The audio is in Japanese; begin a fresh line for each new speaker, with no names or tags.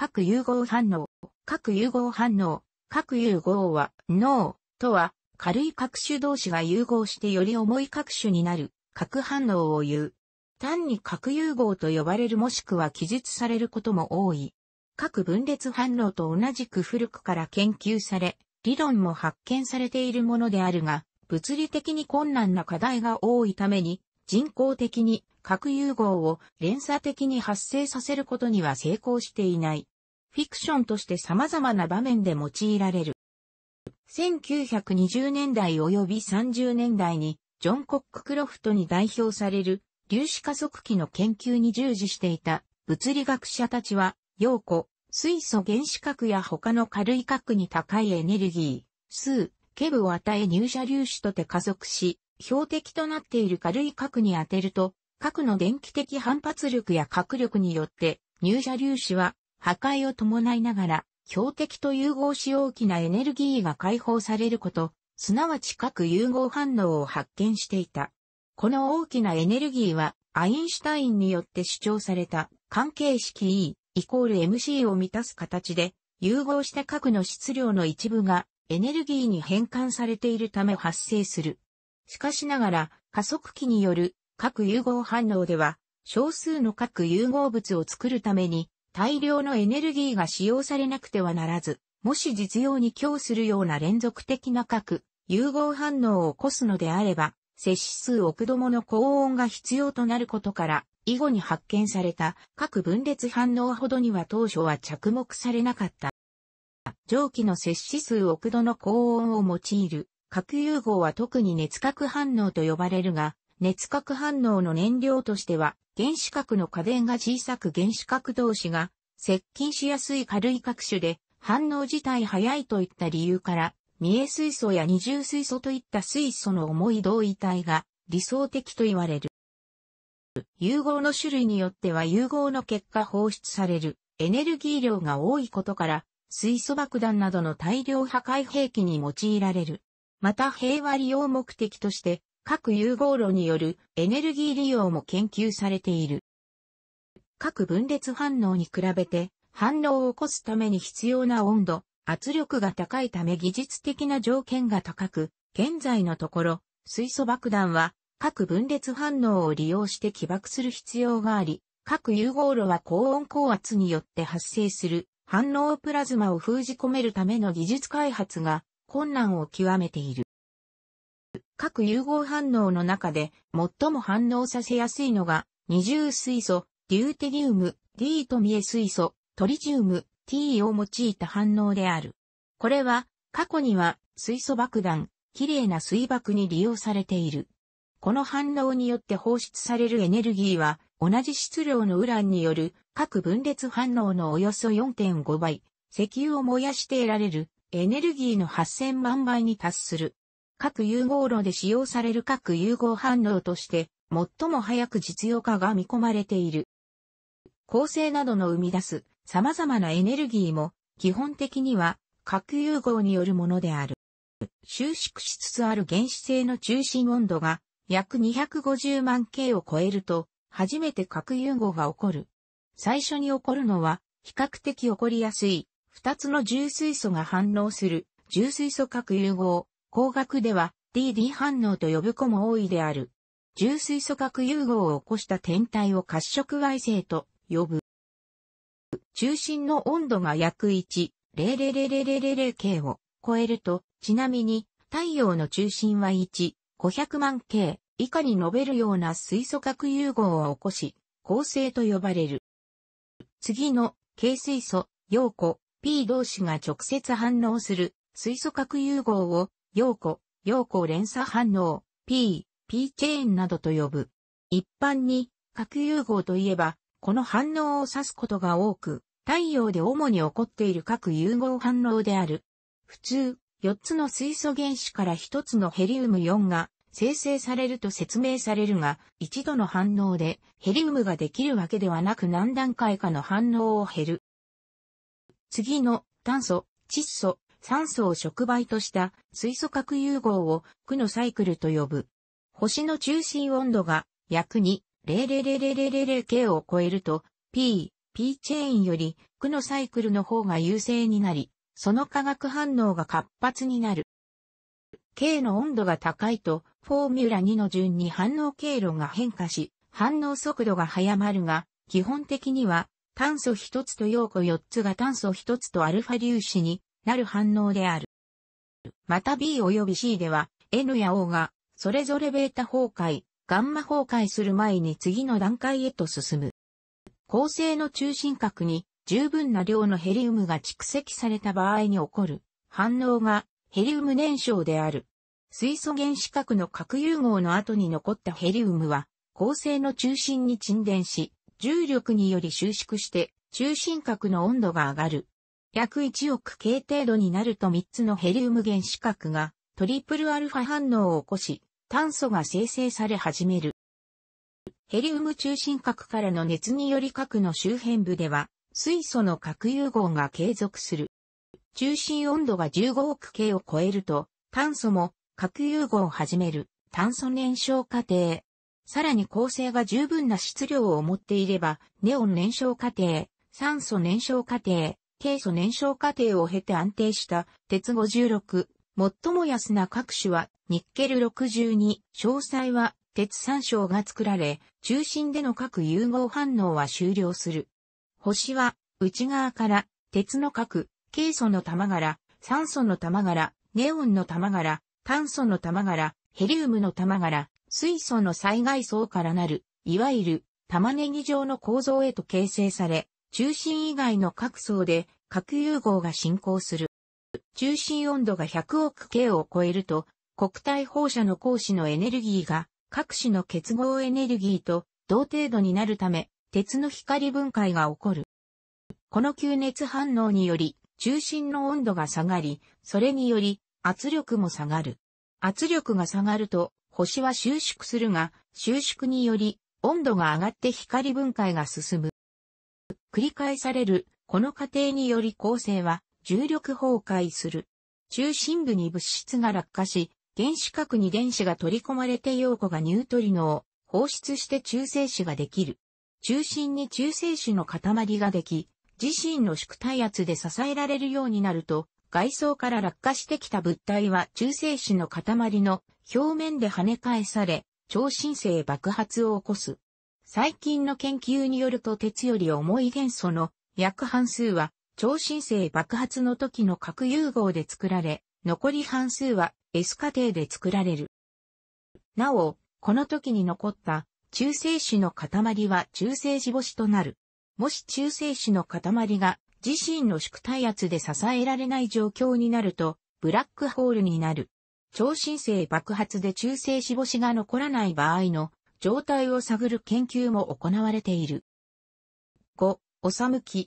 核融合反応。核融合反応。核融合は、脳とは、軽い各種同士が融合してより重い各種になる、核反応を言う。単に核融合と呼ばれるもしくは記述されることも多い。核分裂反応と同じく古くから研究され、理論も発見されているものであるが、物理的に困難な課題が多いために、人工的に核融合を連鎖的に発生させることには成功していない。フィクションとして様々な場面で用いられる。1920年代及び30年代にジョン・コック・クロフトに代表される粒子加速器の研究に従事していた物理学者たちは、陽子、水素原子核や他の軽い核に高いエネルギー、数、ケブを与え入射粒子とて加速し、標的となっている軽い核に当てると、核の電気的反発力や核力によって、入射粒子は破壊を伴いながら、標的と融合し大きなエネルギーが解放されること、すなわち核融合反応を発見していた。この大きなエネルギーは、アインシュタインによって主張された関係式 E イコール MC を満たす形で、融合した核の質量の一部がエネルギーに変換されているため発生する。しかしながら、加速器による核融合反応では、少数の核融合物を作るために、大量のエネルギーが使用されなくてはならず、もし実用に供するような連続的な核融合反応を起こすのであれば、摂氏数億度もの高温が必要となることから、以後に発見された核分裂反応ほどには当初は着目されなかった。蒸気の摂氏数億度の高温を用いる核融合は特に熱核反応と呼ばれるが、熱核反応の燃料としては、原子核の家電が小さく原子核同士が接近しやすい軽い各種で、反応自体早いといった理由から、見栄水素や二重水素といった水素の重い同位体が理想的と言われる。融合の種類によっては融合の結果放出されるエネルギー量が多いことから、水素爆弾などの大量破壊兵器に用いられる。また平和利用目的として、各融合炉によるエネルギー利用も研究されている。各分裂反応に比べて、反応を起こすために必要な温度、圧力が高いため技術的な条件が高く、現在のところ、水素爆弾は各分裂反応を利用して起爆する必要があり、各融合炉は高温高圧によって発生する反応プラズマを封じ込めるための技術開発が困難を極めている。各融合反応の中で最も反応させやすいのが二重水素、デューテリウム、D とミエ水素、トリチウム、T を用いた反応である。これは過去には水素爆弾、綺麗な水爆に利用されている。この反応によって放出されるエネルギーは同じ質量のウランによる各分裂反応のおよそ4.5倍、石油を燃やして得られるエネルギーの8000万倍に達する。核融合炉で使用される核融合反応として、最も早く実用化が見込まれている。構成などの生み出す様々なエネルギーも、基本的には核融合によるものである。収縮しつつある原子性の中心温度が約250万 K を超えると、初めて核融合が起こる。最初に起こるのは、比較的起こりやすい二つの重水素が反応する重水素核融合、工学では DD 反応と呼ぶ子も多いである。重水素核融合を起こした天体を褐色矮星と呼ぶ。中心の温度が約1、0000000を超えると、ちなみに太陽の中心は1、500万 K 以下に述べるような水素核融合を起こし、恒星と呼ばれる。次の、軽水素、陽子、P 同士が直接反応する水素核融合を、陽子、陽子連鎖反応、P、P チェーンなどと呼ぶ。一般に、核融合といえば、この反応を指すことが多く、太陽で主に起こっている核融合反応である。普通、4つの水素原子から1つのヘリウム4が生成されると説明されるが、一度の反応でヘリウムができるわけではなく何段階かの反応を減る。次の炭素、窒素、酸素を触媒とした水素核融合を苦のサイクルと呼ぶ。星の中心温度が約に零零零零零零零 k を超えると P、P チェーンより苦のサイクルの方が優勢になり、その化学反応が活発になる。K の温度が高いと、フォーミュラ2の順に反応経路が変化し、反応速度が早まるが、基本的には炭素一つと陽子四つが炭素一つとアルファ粒子になる反応である。また B 及び C では N や O がそれぞれベータ崩壊、ガンマ崩壊する前に次の段階へと進む。構成の中心核に十分な量のヘリウムが蓄積された場合に起こる反応がヘリウム燃焼である。水素原子核の核融合の後に残ったヘリウムは構成の中心に沈殿し、重力により収縮して中心核の温度が上がる。約1億系程度になると3つのヘリウム原子核がトリプルアルファ反応を起こし、炭素が生成され始める。ヘリウム中心核からの熱により核の周辺部では、水素の核融合が継続する。中心温度が15億系を超えると、炭素も核融合を始める炭素燃焼過程。さらに構成が十分な質量を持っていれば、ネオン燃焼過程、酸素燃焼過程、ケイ素燃焼過程を経て安定した鉄56。最も安な各種はニッケル62。詳細は鉄3章が作られ、中心での核融合反応は終了する。星は内側から鉄の核、ケイ素の玉柄、酸素の玉柄、ネオンの玉柄、炭素の玉柄、ヘリウムの玉柄、水素の災害層からなる、いわゆる玉ねぎ状の構造へと形成され、中心以外の各層で核融合が進行する。中心温度が100億 K を超えると、国体放射の光子のエネルギーが各種の結合エネルギーと同程度になるため、鉄の光分解が起こる。この吸熱反応により、中心の温度が下がり、それにより圧力も下がる。圧力が下がると星は収縮するが、収縮により温度が上がって光分解が進む。繰り返される、この過程により構成は重力崩壊する。中心部に物質が落下し、原子核に電子が取り込まれて陽子がニュートリノを放出して中性子ができる。中心に中性子の塊ができ、自身の縮体圧で支えられるようになると、外装から落下してきた物体は中性子の塊の表面で跳ね返され、超新星爆発を起こす。最近の研究によると鉄より重い元素の約半数は超新星爆発の時の核融合で作られ、残り半数は S 過程で作られる。なお、この時に残った中性子の塊は中性子星となる。もし中性子の塊が自身の宿体圧で支えられない状況になると、ブラックホールになる。超新星爆発で中性子星が残らない場合の状態を探る研究も行われている。5、おさむき。